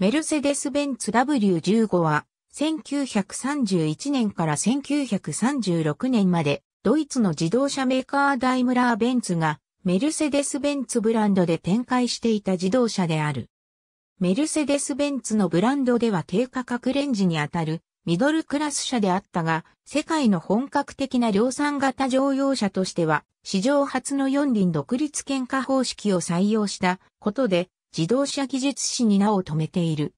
メルセデス・ベンツ W15 は、1931年から1936年まで、ドイツの自動車メーカーダイムラー・ベンツが、メルセデス・ベンツブランドで展開していた自動車である。メルセデス・ベンツのブランドでは低価格レンジにあたるミドルクラス車であったが、世界の本格的な量産型乗用車としては、史上初の四輪独立喧嘩方式を採用したことで、自動車技術史に名を留めている。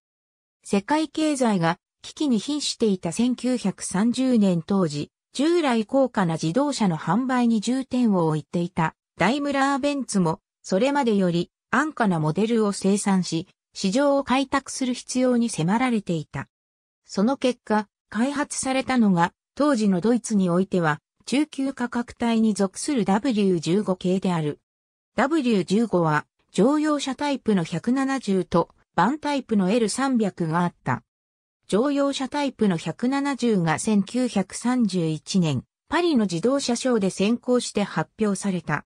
世界経済が危機に瀕していた1930年当時、従来高価な自動車の販売に重点を置いていたダイムラーベンツも、それまでより安価なモデルを生産し、市場を開拓する必要に迫られていた。その結果、開発されたのが、当時のドイツにおいては、中級価格帯に属する W15 系である。W15 は、乗用車タイプの170と、バンタイプの L300 があった。乗用車タイプの170が1931年、パリの自動車ショーで先行して発表された。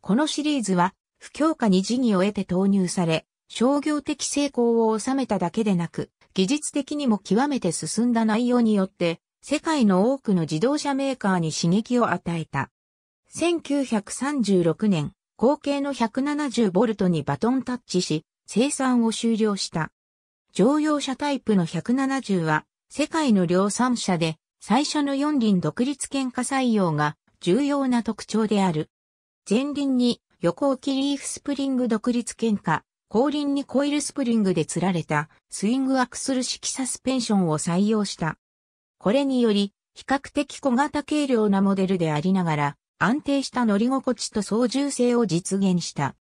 このシリーズは、不強化に事義を得て投入され、商業的成功を収めただけでなく、技術的にも極めて進んだ内容によって、世界の多くの自動車メーカーに刺激を与えた。1936年、後継の 170V にバトンタッチし、生産を終了した。乗用車タイプの170は、世界の量産車で、最初の4輪独立喧嘩採用が重要な特徴である。前輪に横置きリーフスプリング独立喧嘩、後輪にコイルスプリングで釣られたスイングアクスル式サスペンションを採用した。これにより、比較的小型軽量なモデルでありながら、安定した乗り心地と操縦性を実現した。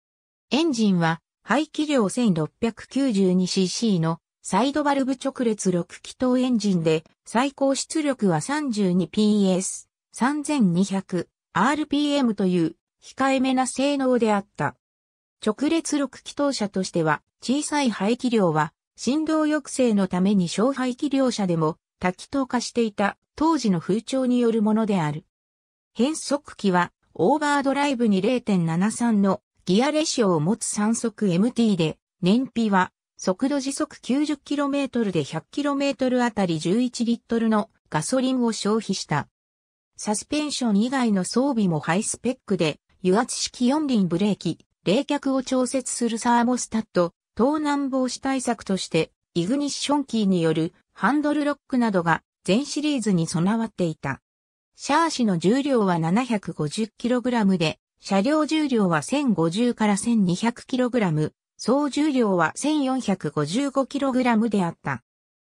エンジンは排気量 1692cc のサイドバルブ直列6気筒エンジンで最高出力は 32PS、3200RPM という控えめな性能であった。直列6気筒車としては小さい排気量は振動抑制のために小排気量車でも多気筒化していた当時の風潮によるものである。変速機はオーバードライブに0.73のギアレシオを持つ3速 MT で、燃費は速度時速 90km で 100km あたり11リットルのガソリンを消費した。サスペンション以外の装備もハイスペックで、油圧式4輪ブレーキ、冷却を調節するサーモスタット、盗難防止対策として、イグニッションキーによるハンドルロックなどが全シリーズに備わっていた。シャーシの重量は 750kg で、車両重量は1050から 1200kg、総重量は 1455kg であった。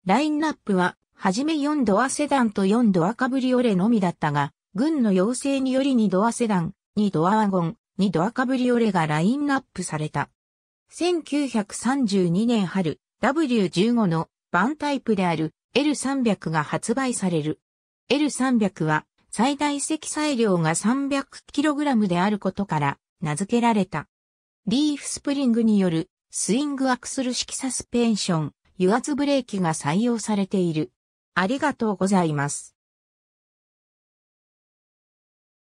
ラインナップは、はじめ4ドアセダンと4ドアカブリオレのみだったが、軍の要請により2ドアセダン、2ドアワゴン、2ドアカブリオレがラインナップされた。1932年春、W15 のバンタイプである L300 が発売される。L300 は最大積載量が 300kg であることから名付けられた。リーフスプリングによるスイングアクスル式サスペンション、油圧ブレーキが採用されている。ありがとうございます。